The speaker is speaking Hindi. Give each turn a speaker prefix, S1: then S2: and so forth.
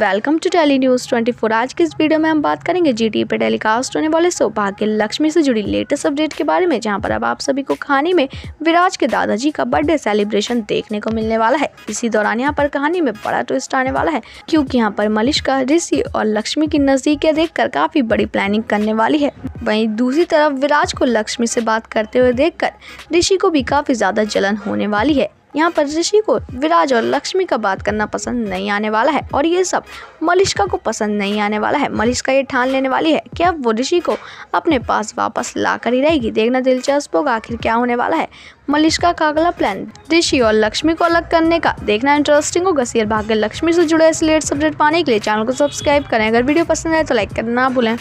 S1: वेलकम टू डेली न्यूज़ 24 आज के इस वीडियो में हम बात करेंगे टी पर टेलीकास्ट होने वाले सौभाग्य लक्ष्मी से जुड़ी लेटेस्ट अपडेट के बारे में जहां पर अब आप सभी को कहानी में विराज के दादाजी का बर्थडे सेलिब्रेशन देखने को मिलने वाला है इसी दौरान यहां पर कहानी में बड़ा ट्विस्ट आने वाला है क्यूँकी यहाँ पर मलिश्का ऋषि और लक्ष्मी की देख कर काफी बड़ी प्लानिंग करने वाली है वही दूसरी तरफ विराज को लक्ष्मी से बात करते हुए देख ऋषि को भी काफी ज्यादा जलन होने वाली है यहाँ पर ऋषि को विराज और लक्ष्मी का बात करना पसंद नहीं आने वाला है और ये सब मलिश्का को पसंद नहीं आने वाला है मलिश्का ये ठान लेने वाली है कि अब वो ऋषि को अपने पास वापस ला कर ही रहेगी देखना दिलचस्प होगा आखिर क्या होने वाला है मलिश्का का अगला प्लान ऋषि और लक्ष्मी को अलग करने का देखना इंटरेस्टिंग होगा सीर भाग्य लक्ष्मी से जुड़े इस लेट सब्जेक्ट पाने के लिए चैनल को सब्सक्राइब करें अगर वीडियो पसंद आए तो लाइक करना ना भूलें